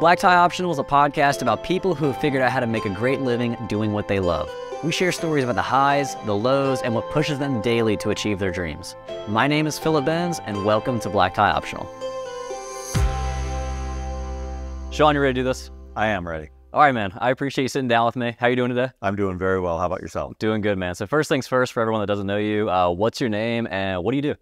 Black Tie Optional is a podcast about people who have figured out how to make a great living doing what they love. We share stories about the highs, the lows, and what pushes them daily to achieve their dreams. My name is Philip Benz, and welcome to Black Tie Optional. Sean, you ready to do this? I am ready. All right, man. I appreciate you sitting down with me. How you doing today? I'm doing very well. How about yourself? Doing good, man. So first things first, for everyone that doesn't know you, uh, what's your name and what do you do?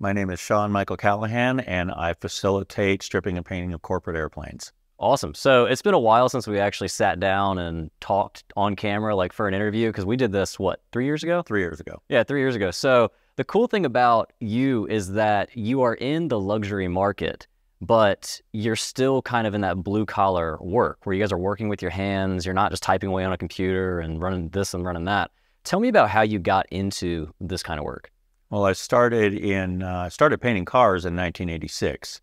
My name is Sean Michael Callahan, and I facilitate stripping and painting of corporate airplanes. Awesome. So it's been a while since we actually sat down and talked on camera, like for an interview, because we did this, what, three years ago? Three years ago. Yeah, three years ago. So the cool thing about you is that you are in the luxury market, but you're still kind of in that blue collar work where you guys are working with your hands. You're not just typing away on a computer and running this and running that. Tell me about how you got into this kind of work. Well, I started in uh, started painting cars in 1986.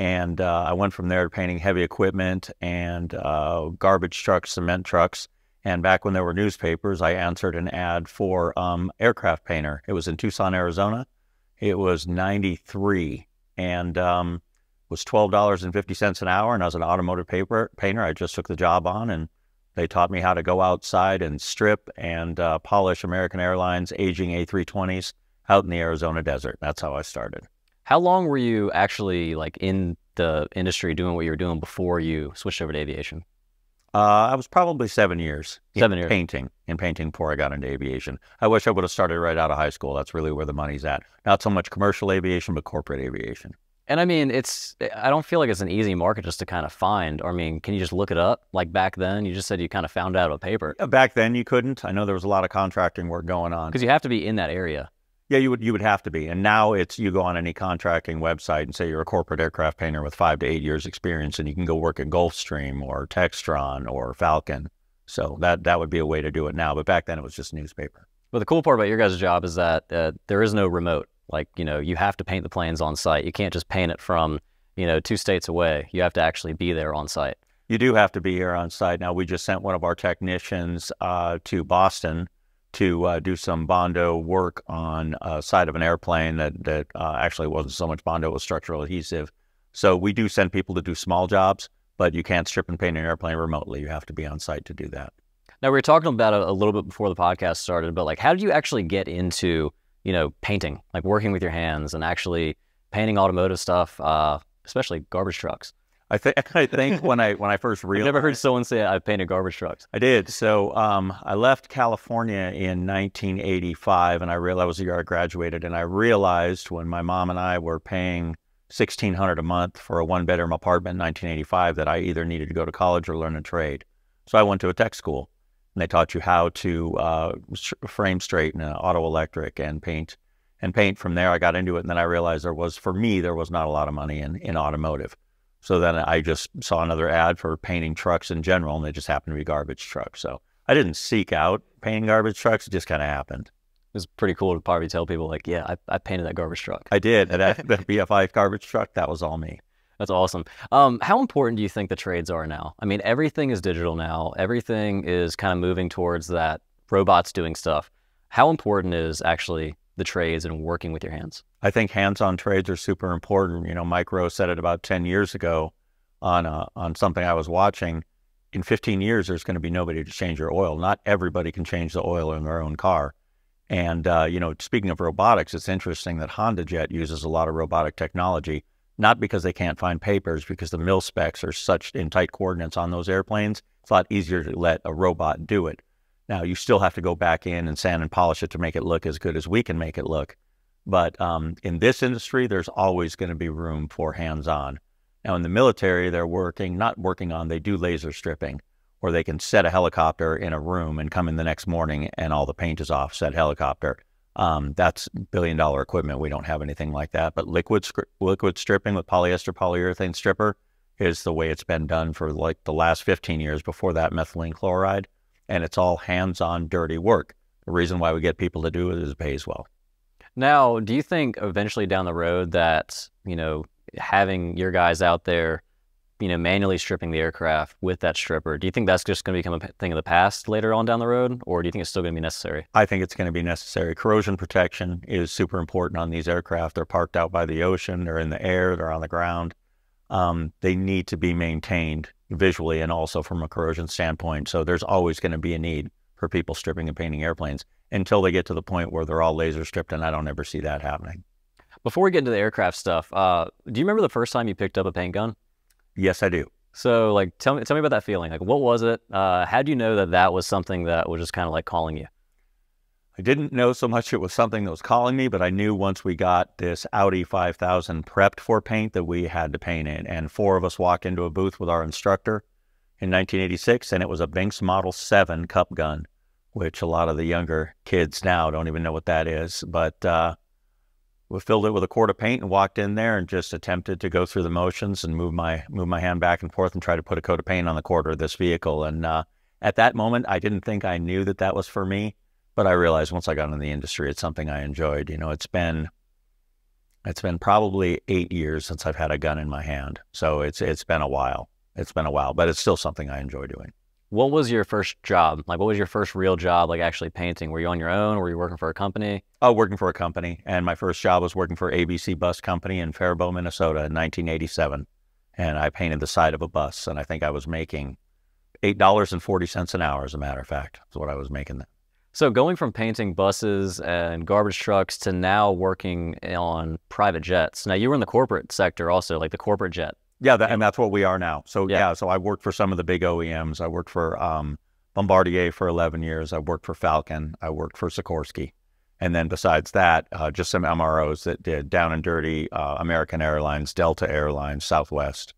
And uh, I went from there to painting heavy equipment and uh, garbage trucks, cement trucks. And back when there were newspapers, I answered an ad for um, aircraft painter. It was in Tucson, Arizona. It was 93 and um, was $12.50 an hour. And I was an automotive paper painter. I just took the job on and they taught me how to go outside and strip and uh, polish American Airlines aging A320s out in the Arizona desert. That's how I started. How long were you actually like in the industry doing what you were doing before you switched over to aviation? Uh, I was probably seven years. Seven years. Painting in painting before I got into aviation. I wish I would have started right out of high school. That's really where the money's at. Not so much commercial aviation, but corporate aviation. And I mean, it's I don't feel like it's an easy market just to kind of find. Or I mean, can you just look it up? Like back then, you just said you kind of found out of a paper. Back then, you couldn't. I know there was a lot of contracting work going on because you have to be in that area. Yeah, you would you would have to be. And now it's you go on any contracting website and say you're a corporate aircraft painter with five to eight years experience, and you can go work at Gulfstream or Textron or Falcon. So that that would be a way to do it now. But back then it was just newspaper. But the cool part about your guys' job is that uh, there is no remote. Like you know, you have to paint the planes on site. You can't just paint it from you know two states away. You have to actually be there on site. You do have to be here on site. Now we just sent one of our technicians uh, to Boston to uh, do some bondo work on a side of an airplane that that uh, actually wasn't so much bondo, it was structural adhesive. So we do send people to do small jobs, but you can't strip and paint an airplane remotely. You have to be on site to do that. Now we were talking about it a little bit before the podcast started, but like, how did you actually get into you know painting, like working with your hands and actually painting automotive stuff, uh, especially garbage trucks? I think I think when I when I first realized, I've never heard someone say I painted garbage trucks. I did. So um, I left California in 1985, and I realized I was the year I graduated, and I realized when my mom and I were paying 1600 a month for a one bedroom apartment in 1985 that I either needed to go to college or learn a trade. So I went to a tech school, and they taught you how to uh, frame straighten an uh, auto electric and paint and paint from there. I got into it, and then I realized there was for me there was not a lot of money in in automotive. So then I just saw another ad for painting trucks in general, and they just happened to be garbage trucks. So I didn't seek out painting garbage trucks; it just kind of happened. It was pretty cool to probably tell people, like, "Yeah, I, I painted that garbage truck." I did, and that, that BFI garbage truck that was all me. That's awesome. Um, how important do you think the trades are now? I mean, everything is digital now. Everything is kind of moving towards that robots doing stuff. How important is actually the trades and working with your hands? I think hands-on trades are super important. You know, Mike Rowe said it about 10 years ago on a, uh, on something I was watching. In 15 years, there's going to be nobody to change your oil. Not everybody can change the oil in their own car. And uh, you know, speaking of robotics, it's interesting that HondaJet uses a lot of robotic technology. Not because they can't find papers, because the mill specs are such in tight coordinates on those airplanes. It's a lot easier to let a robot do it. Now, you still have to go back in and sand and polish it to make it look as good as we can make it look. But um, in this industry, there's always going to be room for hands on. Now, in the military, they're working, not working on, they do laser stripping, or they can set a helicopter in a room and come in the next morning and all the paint is off said helicopter. Um, that's billion dollar equipment. We don't have anything like that. But liquid, liquid stripping with polyester polyurethane stripper is the way it's been done for like the last 15 years before that methylene chloride and it's all hands-on dirty work. The reason why we get people to do it is it pays well. Now, do you think eventually down the road that, you know, having your guys out there, you know, manually stripping the aircraft with that stripper, do you think that's just going to become a thing of the past later on down the road, or do you think it's still going to be necessary? I think it's going to be necessary. Corrosion protection is super important on these aircraft. They're parked out by the ocean, they're in the air, they're on the ground. Um, they need to be maintained visually and also from a corrosion standpoint. So there's always going to be a need for people stripping and painting airplanes until they get to the point where they're all laser stripped, and I don't ever see that happening. Before we get into the aircraft stuff, uh, do you remember the first time you picked up a paint gun? Yes, I do. So, like, tell me, tell me about that feeling. Like, what was it? Uh, how do you know that that was something that was just kind of like calling you? I didn't know so much it was something that was calling me, but I knew once we got this Audi 5000 prepped for paint that we had to paint it. And four of us walked into a booth with our instructor in 1986, and it was a Binks Model 7 cup gun, which a lot of the younger kids now don't even know what that is. But uh, we filled it with a quart of paint and walked in there and just attempted to go through the motions and move my move my hand back and forth and try to put a coat of paint on the quarter of this vehicle. And uh, at that moment, I didn't think I knew that that was for me but I realized once I got in the industry, it's something I enjoyed. You know, it's been it's been probably eight years since I've had a gun in my hand, so it's it's been a while. It's been a while, but it's still something I enjoy doing. What was your first job? Like, what was your first real job? Like actually painting? Were you on your own? Were you working for a company? Oh, working for a company. And my first job was working for ABC Bus Company in Faribault, Minnesota, in 1987. And I painted the side of a bus, and I think I was making eight dollars and forty cents an hour. As a matter of fact, is what I was making then. So going from painting buses and garbage trucks to now working on private jets. Now you were in the corporate sector also, like the corporate jet. Yeah, that, and that's what we are now. So yeah. yeah. so I worked for some of the big OEMs. I worked for um, Bombardier for 11 years. I worked for Falcon. I worked for Sikorsky. And then besides that, uh, just some MROs that did down and dirty uh, American Airlines, Delta Airlines, Southwest.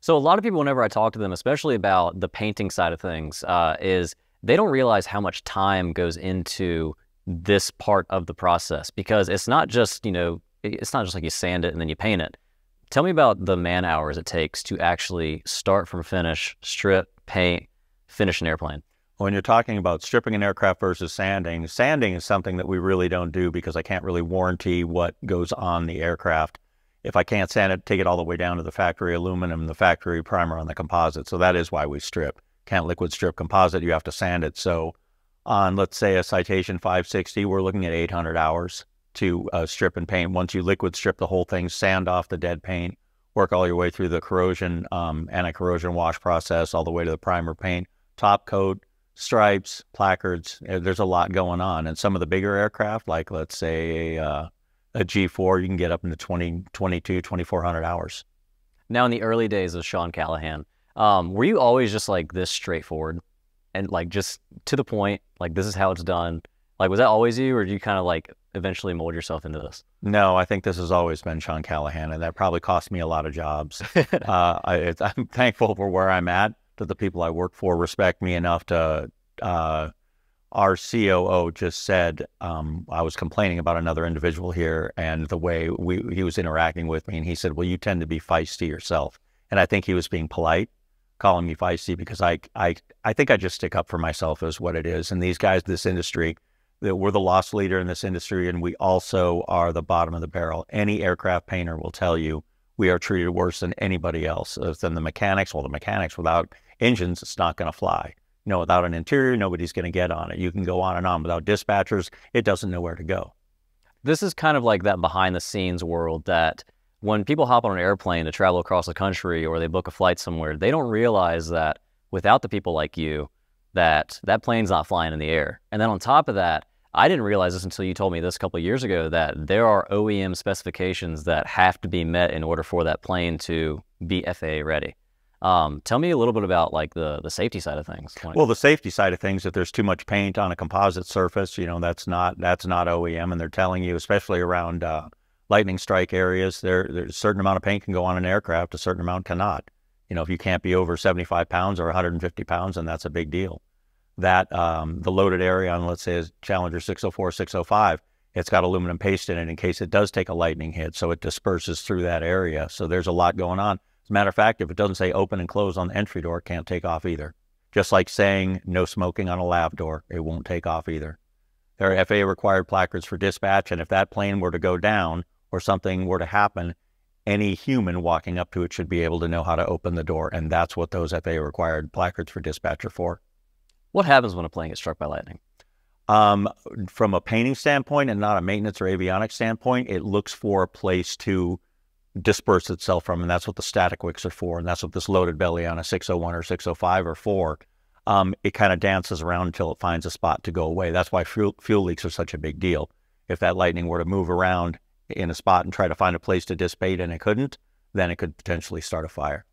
So a lot of people, whenever I talk to them, especially about the painting side of things, uh, is – they don't realize how much time goes into this part of the process because it's not just, you know, it's not just like you sand it and then you paint it. Tell me about the man hours it takes to actually start from finish, strip, paint, finish an airplane. When you're talking about stripping an aircraft versus sanding, sanding is something that we really don't do because I can't really warranty what goes on the aircraft. If I can't sand it, take it all the way down to the factory aluminum, the factory primer on the composite. So that is why we strip can't liquid strip composite, you have to sand it. So on, let's say, a Citation 560, we're looking at 800 hours to uh, strip and paint. Once you liquid strip the whole thing, sand off the dead paint, work all your way through the corrosion, um, anti-corrosion wash process, all the way to the primer paint, top coat, stripes, placards. Eh, there's a lot going on. And some of the bigger aircraft, like let's say uh, a G4, you can get up into 20, 22, 2400 hours. Now, in the early days of Sean Callahan, um, were you always just like this straightforward and like just to the point? Like this is how it's done. Like was that always you, or did you kind of like eventually mold yourself into this? No, I think this has always been Sean Callahan, and that probably cost me a lot of jobs. uh, I, am thankful for where I'm at, that the people I work for respect me enough to. Uh, our COO just said um, I was complaining about another individual here and the way we, he was interacting with me, and he said, "Well, you tend to be feisty yourself." And I think he was being polite, calling me feisty because I, I, I think I just stick up for myself is what it is. And these guys, this industry, that we're the loss leader in this industry, and we also are the bottom of the barrel. Any aircraft painter will tell you we are treated worse than anybody else, uh, than the mechanics. Well, the mechanics without engines, it's not going to fly. You know, without an interior, nobody's going to get on it. You can go on and on. Without dispatchers, it doesn't know where to go. This is kind of like that behind the scenes world that when people hop on an airplane to travel across the country or they book a flight somewhere, they don't realize that without the people like you, that that plane's not flying in the air. And then on top of that, I didn't realize this until you told me this a couple years ago that there are OEM specifications that have to be met in order for that plane to be FAA ready. Um, tell me a little bit about like the the safety side of things. Well, the safety side of things, if there's too much paint on a composite surface, you know that's not that's not OEM, and they're telling you, especially around uh, lightning strike areas, there there's a certain amount of paint can go on an aircraft, a certain amount cannot. You know, if you can't be over 75 pounds or 150 pounds, then that's a big deal. That um, the loaded area on, let's say, Challenger 604, 605, it's got aluminum paste in it in case it does take a lightning hit, so it disperses through that area. So there's a lot going on. As a matter of fact, if it doesn't say open and close on the entry door, it can't take off either. Just like saying no smoking on a lav door, it won't take off either. There are FAA required placards for dispatch, and if that plane were to go down or something were to happen, any human walking up to it should be able to know how to open the door. And that's what those FAA required placards for dispatcher for. What happens when a plane gets struck by lightning? Um, from a painting standpoint and not a maintenance or avionics standpoint, it looks for a place to disperse itself from. And that's what the static wicks are for. And that's what this loaded belly on a 601 or 605 or 4, um, it kind of dances around until it finds a spot to go away. That's why fuel, fuel leaks are such a big deal. If that lightning were to move around in a spot and try to find a place to dissipate and it couldn't, then it could potentially start a fire.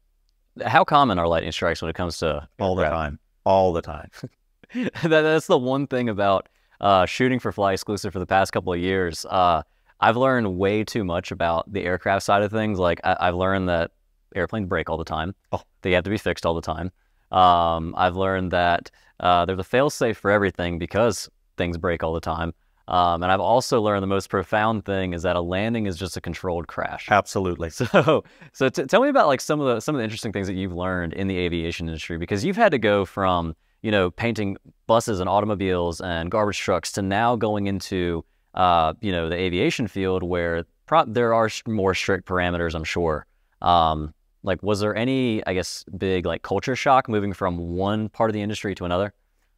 How common are lightning strikes when it comes to all the time? All the time. that, that's the one thing about uh, shooting for fly exclusive for the past couple of years. Uh, I've learned way too much about the aircraft side of things. Like I, have learned that airplanes break all the time. Oh. They have to be fixed all the time. Um, I've learned that uh, there's a fail safe for everything because things break all the time. Um, and I've also learned the most profound thing is that a landing is just a controlled crash. Absolutely. So, so tell me about like some of the some of the interesting things that you've learned in the aviation industry because you've had to go from you know painting buses and automobiles and garbage trucks to now going into uh, you know the aviation field where there are more strict parameters. I'm sure. Um, like, was there any I guess big like culture shock moving from one part of the industry to another?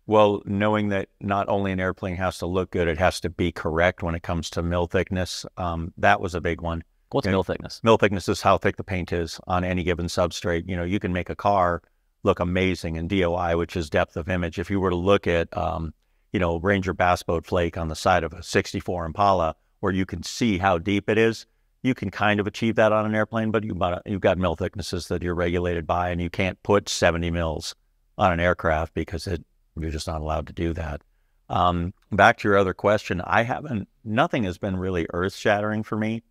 Well, knowing that not only an airplane has to look good, it has to be correct when it comes to mill thickness. Um, that was a big one. What's you know, mill thickness? Mill thickness is how thick the paint is on any given substrate. You know, you can make a car look amazing in DOI, which is depth of image. If you were to look at, um, you know, Ranger bass boat flake on the side of a 64 Impala, where you can see how deep it is, you can kind of achieve that on an airplane, but you've got, you've got mill thicknesses that you're regulated by, and you can't put 70 mils on an aircraft because it you're just not allowed to do that. Um, back to your other question, I haven't, nothing has been really earth shattering for me.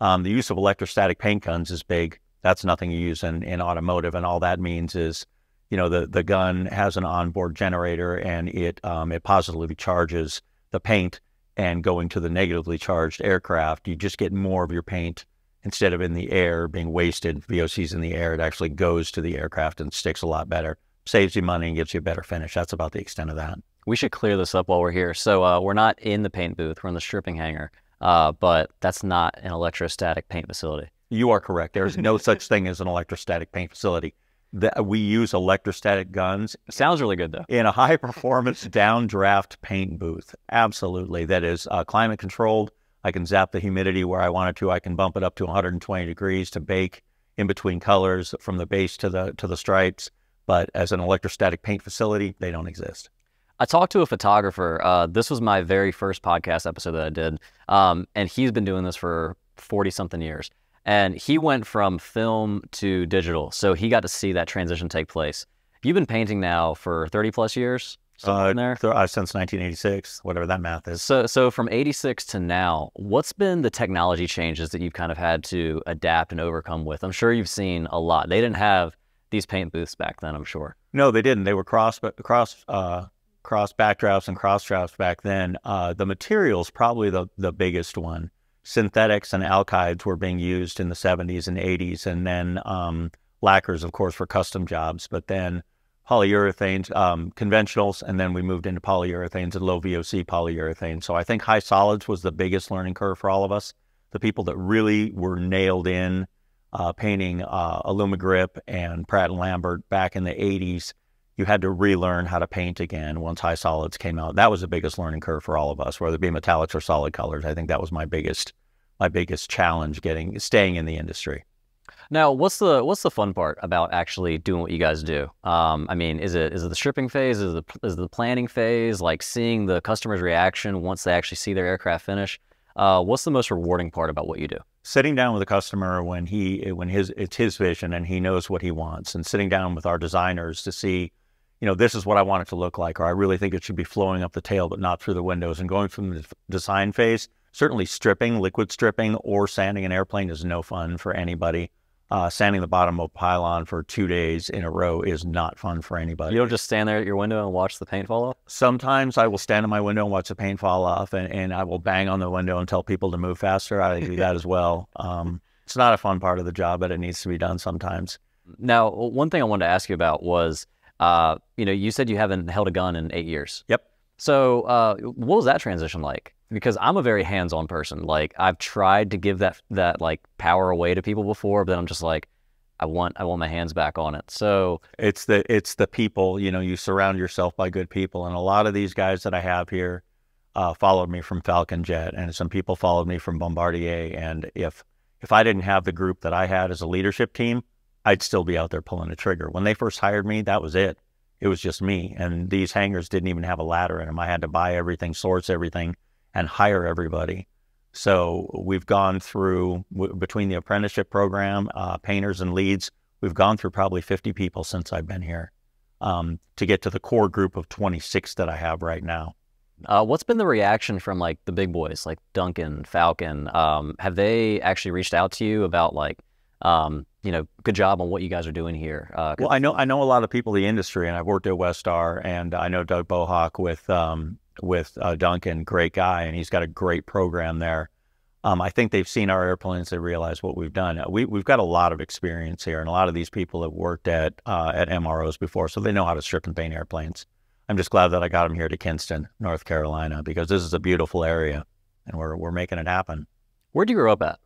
Um, the use of electrostatic paint guns is big. That's nothing you use in, in automotive. And all that means is, you know, the, the gun has an onboard generator and it, um, it positively charges the paint and going to the negatively charged aircraft, you just get more of your paint instead of in the air being wasted. VOCs in the air, it actually goes to the aircraft and sticks a lot better saves you money and gives you a better finish. That's about the extent of that. We should clear this up while we're here. So uh, we're not in the paint booth. We're in the stripping hangar, uh, but that's not an electrostatic paint facility. You are correct. There is no such thing as an electrostatic paint facility. That we use electrostatic guns. Sounds really good though. In a high performance downdraft paint booth, absolutely. That is uh, climate controlled. I can zap the humidity where I wanted to. I can bump it up to 120 degrees to bake in between colors from the base to the to the stripes. But as an electrostatic paint facility, they don't exist. I talked to a photographer. Uh, this was my very first podcast episode that I did. Um, and he's been doing this for 40 something years. And he went from film to digital. So he got to see that transition take place. You've been painting now for 30 plus years? Uh, there? Th- uh, since 1986, whatever that math is. So, so from 86 to now, what's been the technology changes that you've kind of had to adapt and overcome with? I'm sure you've seen a lot. They didn't have these paint booths back then, I'm sure. No, they didn't. They were cross cross uh, cross backdrafts and cross drafts back then. Uh, the materials probably the the biggest one. Synthetics and alkydes were being used in the 70s and 80s, and then um, lacquers, of course, for custom jobs. But then polyurethanes, um, conventionals, and then we moved into polyurethanes and low VOC polyurethanes. So I think high solids was the biggest learning curve for all of us. The people that really were nailed in uh, painting uh, Grip and Pratt and Lambert back in the 80s, you had to relearn how to paint again once high solids came out. That was the biggest learning curve for all of us, whether it be metallics or solid colors. I think that was my biggest my biggest challenge getting staying in the industry. Now, what's the what's the fun part about actually doing what you guys do? Um, I mean, is it is it the stripping phase? Is it the, is it the planning phase? Like seeing the customer's reaction once they actually see their aircraft finish? Uh, what's the most rewarding part about what you do? sitting down with a customer when he when his it's his vision and he knows what he wants and sitting down with our designers to see you know this is what i want it to look like or i really think it should be flowing up the tail but not through the windows and going from the design phase certainly stripping liquid stripping or sanding an airplane is no fun for anybody uh, sanding the bottom of a pylon for two days in a row is not fun for anybody. You don't just stand there at your window and watch the paint fall off? Sometimes I will stand in my window and watch the paint fall off, and, and I will bang on the window and tell people to move faster. I do that as well. Um, it's not a fun part of the job, but it needs to be done sometimes. Now, one thing I wanted to ask you about was, uh, you know, you said you haven't held a gun in eight years. Yep. So, uh, what was that transition like? Because I'm a very hands-on person. Like I've tried to give that that like power away to people before, but then I'm just like, I want I want my hands back on it. So it's the it's the people. You know, you surround yourself by good people, and a lot of these guys that I have here uh, followed me from Falcon Jet, and some people followed me from Bombardier. And if if I didn't have the group that I had as a leadership team, I'd still be out there pulling a the trigger. When they first hired me, that was it it was just me. And these hangars didn't even have a ladder in them. I had to buy everything, source everything, and hire everybody. So we've gone through between the apprenticeship program, uh, painters and leads. We've gone through probably 50 people since I've been here um, to get to the core group of 26 that I have right now. Uh, what's been the reaction from like the big boys like Duncan, Falcon? Um, have they actually reached out to you about like um, you know, good job on what you guys are doing here. Uh, well, I know I know a lot of people in the industry, and I've worked at Westar, and I know Doug Bohawk with um, with uh, Duncan, great guy, and he's got a great program there. Um, I think they've seen our airplanes. They realize what we've done. Uh, we, we've got a lot of experience here, and a lot of these people have worked at uh, at MROs before, so they know how to strip and paint airplanes. I'm just glad that I got them here to Kinston, North Carolina, because this is a beautiful area, and we're we're making it happen. Where do you grow up at?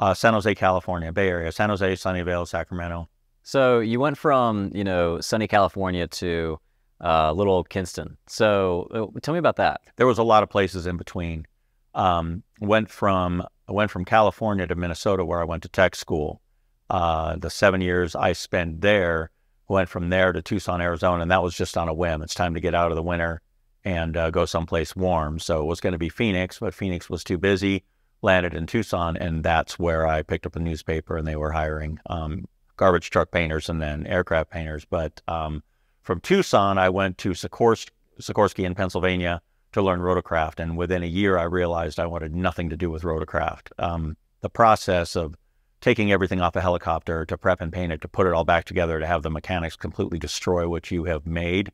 uh, San Jose, California, Bay Area, San Jose, Sunnyvale, Sacramento. So you went from you know sunny California to uh, little Kinston. So uh, tell me about that. There was a lot of places in between. Um, went from I went from California to Minnesota, where I went to tech school. Uh, the seven years I spent there went from there to Tucson, Arizona, and that was just on a whim. It's time to get out of the winter and uh, go someplace warm. So it was going to be Phoenix, but Phoenix was too busy landed in Tucson, and that's where I picked up a newspaper, and they were hiring um, garbage truck painters and then aircraft painters. But um, from Tucson, I went to Sikorsky, Sikorsky in Pennsylvania to learn rotocraft, and within a year, I realized I wanted nothing to do with rotocraft. Um, the process of taking everything off a helicopter to prep and paint it, to put it all back together, to have the mechanics completely destroy what you have made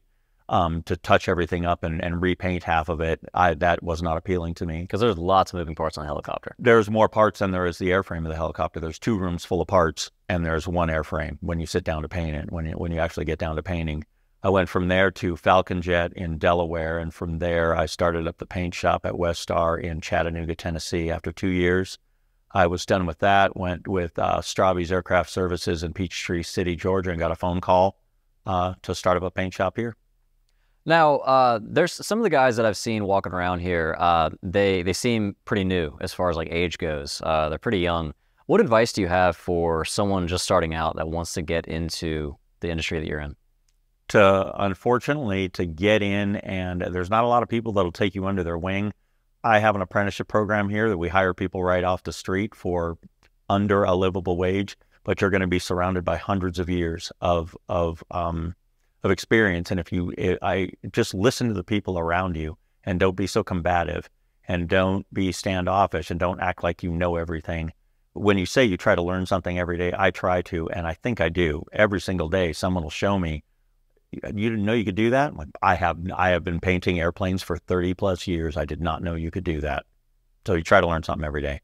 um, to touch everything up and, and repaint half of it, I, that was not appealing to me. Because there's lots of moving parts on a helicopter. There's more parts than there is the airframe of the helicopter. There's two rooms full of parts, and there's one airframe when you sit down to paint it, when you, when you actually get down to painting. I went from there to Falcon Jet in Delaware, and from there I started up the paint shop at West Star in Chattanooga, Tennessee. After two years, I was done with that. Went with uh, Aircraft Services in Peachtree City, Georgia, and got a phone call uh, to start up a paint shop here. Now, uh, there's some of the guys that I've seen walking around here. Uh, they they seem pretty new as far as like age goes. Uh, they're pretty young. What advice do you have for someone just starting out that wants to get into the industry that you're in? To unfortunately to get in, and there's not a lot of people that'll take you under their wing. I have an apprenticeship program here that we hire people right off the street for under a livable wage, but you're going to be surrounded by hundreds of years of of um, of experience. And if you, eh, I just listen to the people around you and don't be so combative and don't be standoffish and don't act like you know everything. When you say you try to learn something every day, I try to, and I think I do every single day. Someone will show me, you didn't know you could do that. Like, I have, I have been painting airplanes for 30 plus years. I did not know you could do that. So you try to learn something every day.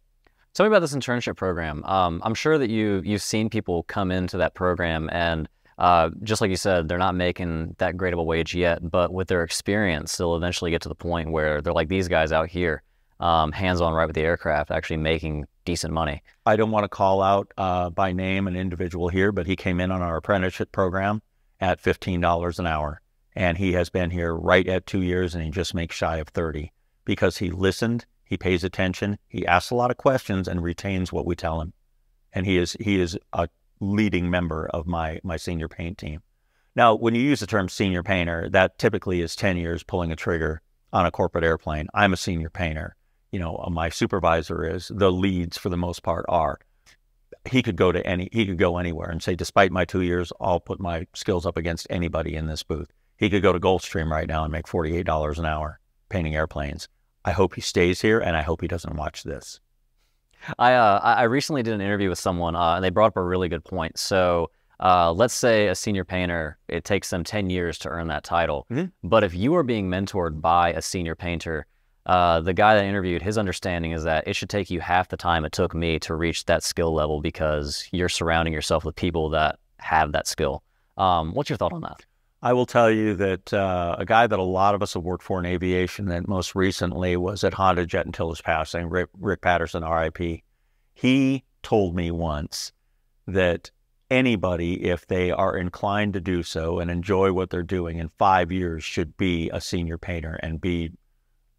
Tell me about this internship program. Um, I'm sure that you you've seen people come into that program and uh, just like you said, they're not making that great of a wage yet, but with their experience, they'll eventually get to the point where they're like these guys out here, um, hands on right with the aircraft, actually making decent money. I don't want to call out uh, by name an individual here, but he came in on our apprenticeship program at $15 an hour. And he has been here right at two years and he just makes shy of 30 because he listened, he pays attention, he asks a lot of questions and retains what we tell him. And he is he is a leading member of my my senior paint team. Now, when you use the term senior painter, that typically is 10 years pulling a trigger on a corporate airplane. I'm a senior painter. You know, uh, my supervisor is the leads for the most part are. He could go to any he could go anywhere and say, despite my two years, I'll put my skills up against anybody in this booth. He could go to Goldstream right now and make forty eight dollars an hour painting airplanes. I hope he stays here and I hope he doesn't watch this. I, uh, I recently did an interview with someone uh, and they brought up a really good point. So uh, let's say a senior painter, it takes them 10 years to earn that title. Mm-hmm. But if you are being mentored by a senior painter, uh, the guy that interviewed, his understanding is that it should take you half the time it took me to reach that skill level because you're surrounding yourself with people that have that skill. Um, what's your thought on that? I will tell you that uh, a guy that a lot of us have worked for in aviation, that most recently was at Honda Jet until his passing, Rick, Rick Patterson, RIP. He told me once that anybody, if they are inclined to do so and enjoy what they're doing in five years, should be a senior painter and be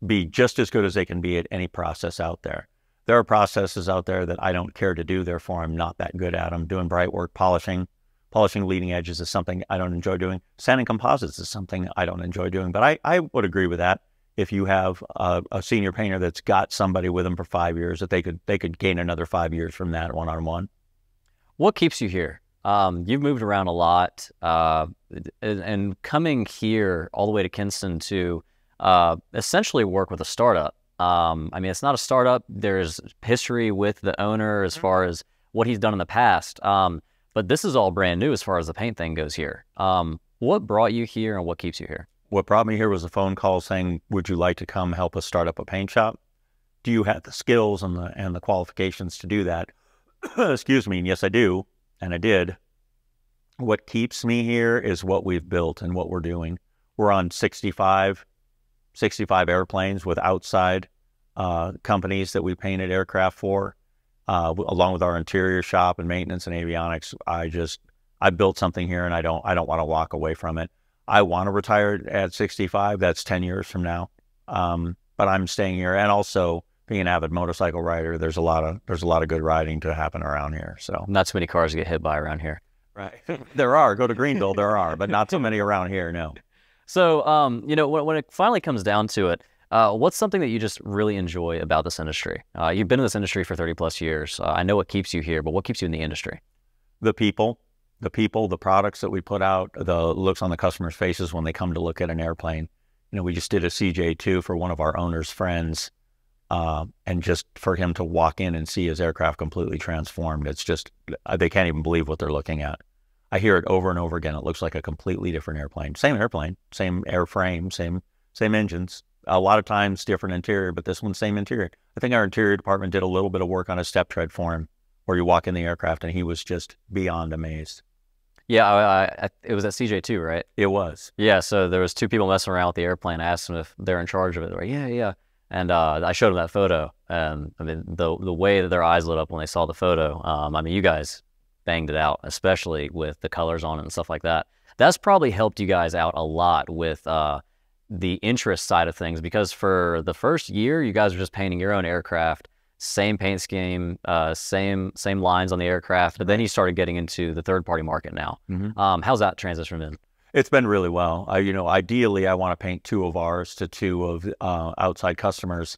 be just as good as they can be at any process out there. There are processes out there that I don't care to do, therefore I'm not that good at. I'm doing bright work polishing polishing leading edges is something I don't enjoy doing. Sanding composites is something I don't enjoy doing, but I, I would agree with that. If you have a, a senior painter that's got somebody with them for five years, that they could they could gain another five years from that one on one. What keeps you here? Um, you've moved around a lot, uh, and, and, coming here all the way to Kinston to uh, essentially work with a startup. Um, I mean, it's not a startup. There's history with the owner as mm-hmm. far as what he's done in the past. Um, but this is all brand new as far as the paint thing goes here. Um, what brought you here and what keeps you here? What brought me here was a phone call saying, would you like to come help us start up a paint shop? Do you have the skills and the, and the qualifications to do that? Excuse me. And yes, I do. And I did. What keeps me here is what we've built and what we're doing. We're on 65, 65 airplanes with outside uh, companies that we painted aircraft for uh, along with our interior shop and maintenance and avionics, I just I built something here, and I don't I don't want to walk away from it. I want to retire at 65. That's 10 years from now, um, but I'm staying here. And also being an avid motorcycle rider, there's a lot of there's a lot of good riding to happen around here. So not so many cars get hit by around here. Right, there are. Go to Greenville, there are, but not so many around here. No. So um, you know when, when it finally comes down to it uh, what's something that you just really enjoy about this industry? Uh, you've been in this industry for 30 plus years. Uh, I know what keeps you here, but what keeps you in the industry? The people, the people, the products that we put out, the looks on the customers' faces when they come to look at an airplane. You know, we just did a CJ2 for one of our owner's friends. Uh, and just for him to walk in and see his aircraft completely transformed, it's just, uh, they can't even believe what they're looking at. I hear it over and over again. It looks like a completely different airplane. Same airplane, same airframe, same same engines, a lot of times different interior, but this one same interior. I think our interior department did a little bit of work on a step tread for him, where you walk in the aircraft, and he was just beyond amazed. Yeah, I, I, it was at CJ too, right? It was. Yeah, so there was two people messing around with the airplane. I asked them if they're in charge of it. They like, yeah, yeah. And uh, I showed them that photo, and I mean the the way that their eyes lit up when they saw the photo. Um, I mean, you guys banged it out, especially with the colors on it and stuff like that. That's probably helped you guys out a lot with. Uh, the interest side of things because for the first year you guys were just painting your own aircraft same paint scheme uh, same same lines on the aircraft but then you started getting into the third party market now mm-hmm. um, how's that transition been it's been really well I, you know ideally i want to paint two of ours to two of uh, outside customers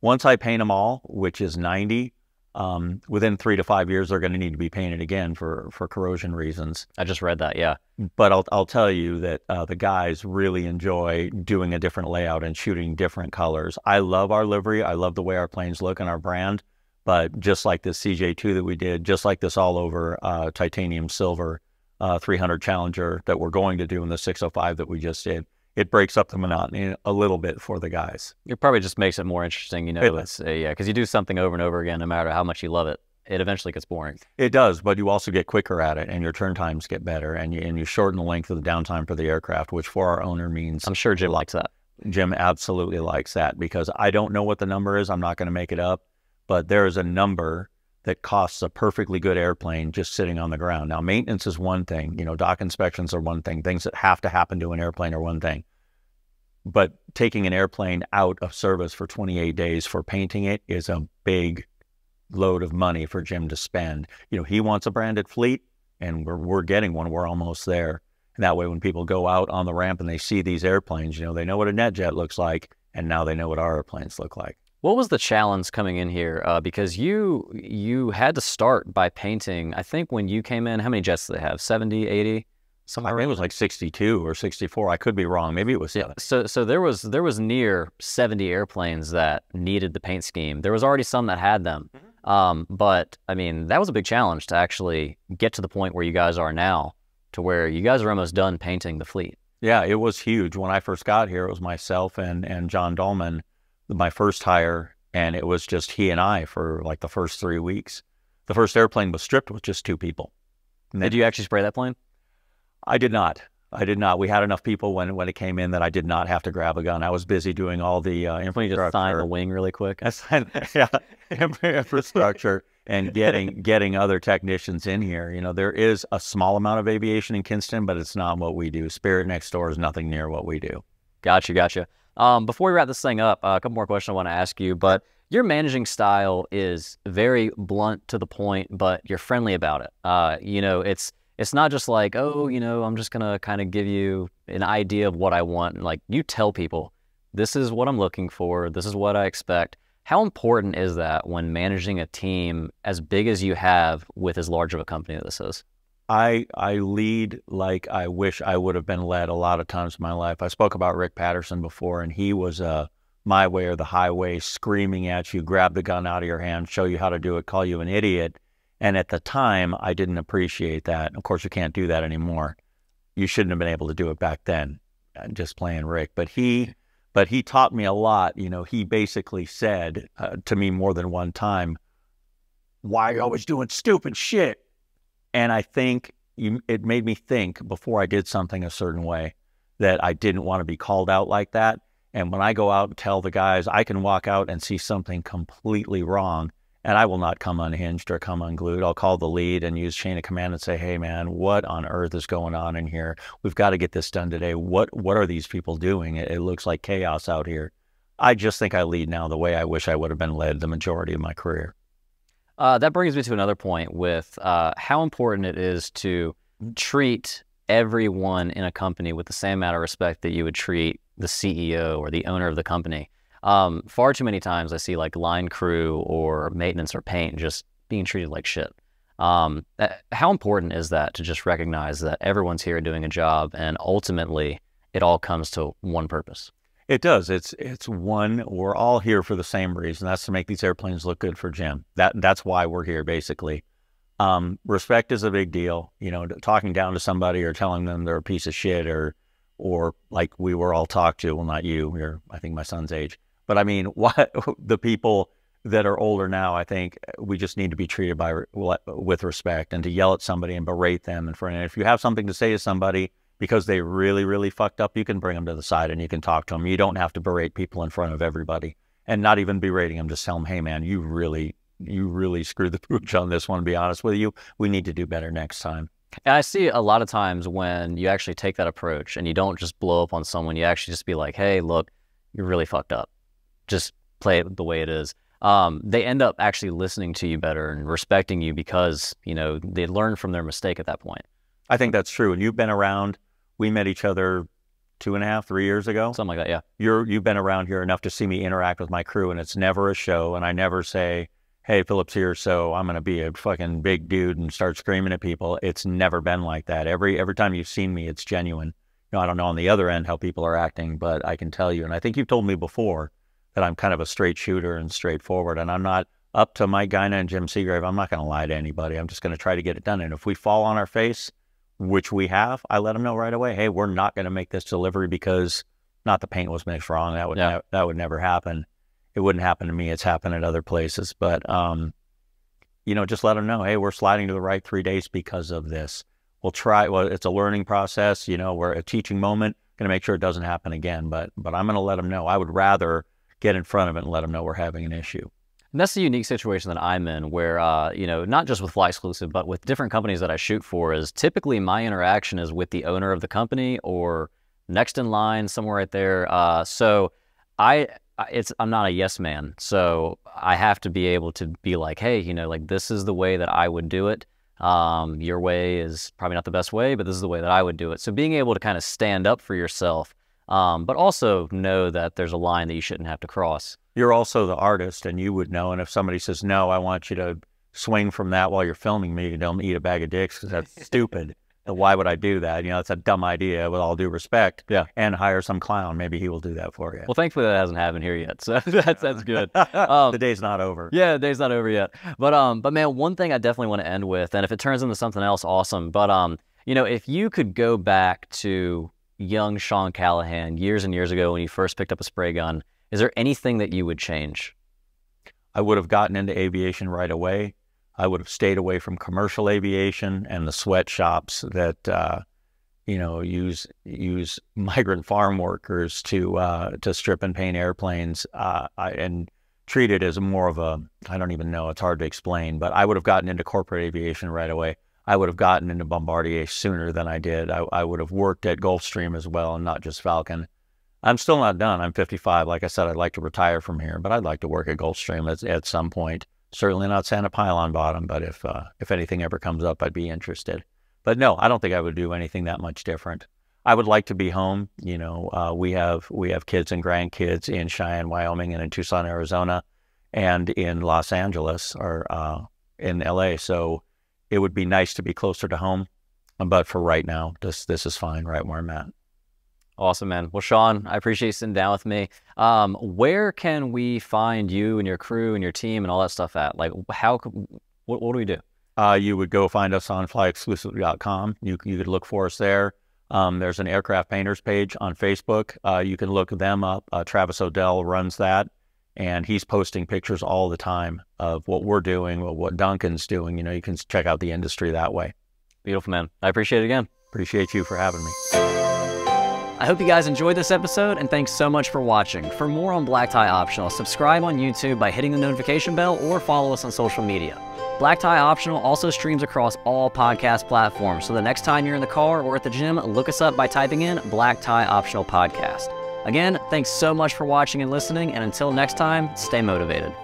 once i paint them all which is 90 um, within three to five years, they're going to need to be painted again for, for corrosion reasons. I just read that, yeah. But I'll, I'll tell you that uh, the guys really enjoy doing a different layout and shooting different colors. I love our livery. I love the way our planes look and our brand. But just like this CJ2 that we did, just like this all over uh, titanium silver uh, 300 Challenger that we're going to do in the 605 that we just did, it breaks up the monotony a little bit for the guys. It probably just makes it more interesting, you know. It, uh, yeah, because you do something over and over again, no matter how much you love it, it eventually gets boring. It does, but you also get quicker at it, and your turn times get better, and you and you shorten the length of the downtime for the aircraft, which for our owner means I'm sure Jim likes that. Jim absolutely likes that because I don't know what the number is. I'm not going to make it up, but there is a number that costs a perfectly good airplane just sitting on the ground. Now, maintenance is one thing, you know, dock inspections are one thing, things that have to happen to an airplane are one thing. But taking an airplane out of service for 28 days for painting it is a big load of money for Jim to spend. You know, he wants a branded fleet, and we're, we're getting one. We're almost there. And that way, when people go out on the ramp and they see these airplanes, you know, they know what a net jet looks like, and now they know what our airplanes look like. What was the challenge coming in here? Uh, because you you had to start by painting. I think when you came in, how many jets did they have? 70, 80? So I think it was like 62 or 64. I could be wrong. Maybe it was. Yeah. So, so there was there was near 70 airplanes that needed the paint scheme. There was already some that had them, mm-hmm. um, but I mean that was a big challenge to actually get to the point where you guys are now, to where you guys are almost done painting the fleet. Yeah, it was huge. When I first got here, it was myself and and John Dolman my first hire, and it was just he and I for like the first three weeks. The first airplane was stripped with just two people. did you actually spray that plane? I did not. I did not. We had enough people when when it came in that I did not have to grab a gun. I was busy doing all the uh, infrastructure. Just sign the wing really quick. I signed, yeah, infrastructure and getting getting other technicians in here. You know, there is a small amount of aviation in Kinston, but it's not what we do. Spirit next door is nothing near what we do. Gotcha, gotcha. Um, before we wrap this thing up, uh, a couple more questions I want to ask you. But your managing style is very blunt to the point, but you're friendly about it. Uh, you know, it's it's not just like, oh, you know, I'm just gonna kind of give you an idea of what I want. Like you tell people, this is what I'm looking for. This is what I expect. How important is that when managing a team as big as you have with as large of a company as this is? I I lead like I wish I would have been led a lot of times in my life. I spoke about Rick Patterson before, and he was a uh, my way or the highway, screaming at you, grab the gun out of your hand, show you how to do it, call you an idiot. And at the time, I didn't appreciate that. Of course, you can't do that anymore. You shouldn't have been able to do it back then, uh, just playing Rick. But he, but he taught me a lot. You know, he basically said uh, to me more than one time, "Why are you always doing stupid shit?" And I think you, it made me think before I did something a certain way that I didn't want to be called out like that. And when I go out and tell the guys, I can walk out and see something completely wrong and I will not come unhinged or come unglued. I'll call the lead and use chain of command and say, "Hey, man, what on earth is going on in here? We've got to get this done today. What what are these people doing? It, it looks like chaos out here." I just think I lead now the way I wish I would have been led the majority of my career. Uh, that brings me to another point with uh, how important it is to treat everyone in a company with the same amount of respect that you would treat the CEO or the owner of the company. Um, far too many times I see like line crew or maintenance or paint just being treated like shit. Um, uh, how important is that to just recognize that everyone's here doing a job and ultimately it all comes to one purpose? It does. It's it's one. We're all here for the same reason. That's to make these airplanes look good for Jim. That that's why we're here, basically. Um, respect is a big deal. You know, talking down to somebody or telling them they're a piece of shit or or like we were all talked to. Well, not you. You're I think my son's age, but I mean, what the people that are older now, I think eh, we just need to be treated by with respect and to yell at somebody and berate them in front. And if you have something to say to somebody because they really, really fucked up, you can bring them to the side and you can talk to them. You don't have to berate people in front of everybody and not even berating them. Just tell them, hey, man, you really, you really screwed the pooch on this one, to be honest with you. We need to do better next time. And I see a lot of times when you actually take that approach and you don't just blow up on someone, you actually just be like, hey, look, you're really fucked up. Just play it the way it is. Um, they end up actually listening to you better and respecting you because, you know, they learn from their mistake at that point. I think that's true. And you've been around we met each other two and a half, three years ago. Something like that, yeah. You're you've been around here enough to see me interact with my crew, and it's never a show. And I never say, "Hey, Philip's here, so I'm going to be a fucking big dude and start screaming at people." It's never been like that. Every every time you've seen me, it's genuine. You know, I don't know on the other end how people are acting, but I can tell you, and I think you've told me before that I'm kind of a straight shooter and straightforward, and I'm not up to Mike Guina and Jim Seagrave. I'm not going to lie to anybody. I'm just going to try to get it done. And if we fall on our face, which we have, I let them know right away, hey, we're not going to make this delivery because not the paint was mixed wrong. That would yeah. ne- that would never happen. It wouldn't happen to me. It's happened at other places, but um, you know, just let them know, hey, we're sliding to the right three days because of this. We'll try. Well, it's a learning process. You know, we're a teaching moment. Going to make sure it doesn't happen again. But but I'm going to let them know. I would rather get in front of it and let them know we're having an issue. And that's the unique situation that I'm in, where uh, you know, not just with Fly Exclusive, but with different companies that I shoot for, is typically my interaction is with the owner of the company or next in line, somewhere right there. Uh, so I, it's I'm not a yes man, so I have to be able to be like, hey, you know, like this is the way that I would do it. Um, your way is probably not the best way, but this is the way that I would do it. So being able to kind of stand up for yourself, um, but also know that there's a line that you shouldn't have to cross you're also the artist and you would know. And if somebody says, no, I want you to swing from that while you're filming me, don't eat a bag of dicks because that's stupid. Uh, why would I do that? You know, it's a dumb idea with all due respect. Yeah. And hire some clown. Maybe he will do that for you. Well, thankfully that hasn't happened here yet. So that's, that's good. Um, the day's not over. Yeah. The day's not over yet. But, um, but man, one thing I definitely want to end with, and if it turns into something else, awesome. But, um, you know, if you could go back to young Sean Callahan years and years ago when you first picked up a spray gun is there anything that you would change? I would have gotten into aviation right away. I would have stayed away from commercial aviation and the sweatshops that uh, you know use use migrant farm workers to uh, to strip and paint airplanes uh, and treat it as more of a I don't even know it's hard to explain. But I would have gotten into corporate aviation right away. I would have gotten into Bombardier sooner than I did. I, I would have worked at Gulfstream as well and not just Falcon. I'm still not done. I'm 55. Like I said, I'd like to retire from here, but I'd like to work at Goldstream at, at some point. Certainly not Santa Pylon Bottom, but if uh, if anything ever comes up, I'd be interested. But no, I don't think I would do anything that much different. I would like to be home. You know, uh, we have we have kids and grandkids in Cheyenne, Wyoming, and in Tucson, Arizona, and in Los Angeles or uh, in L.A. So it would be nice to be closer to home. But for right now, this this is fine right where I'm at. Awesome, man. Well, Sean, I appreciate you sitting down with me. Um, where can we find you and your crew and your team and all that stuff at? Like, how, what, what do we do? Uh, you would go find us on flyexclusively.com. You, you could look for us there. Um, there's an aircraft painters page on Facebook. Uh, you can look them up. Uh, Travis Odell runs that, and he's posting pictures all the time of what we're doing, what, what Duncan's doing. You know, you can check out the industry that way. Beautiful, man. I appreciate it again. Appreciate you for having me. I hope you guys enjoyed this episode, and thanks so much for watching. For more on Black Tie Optional, subscribe on YouTube by hitting the notification bell or follow us on social media. Black Tie Optional also streams across all podcast platforms, so the next time you're in the car or at the gym, look us up by typing in Black Tie Optional Podcast. Again, thanks so much for watching and listening, and until next time, stay motivated.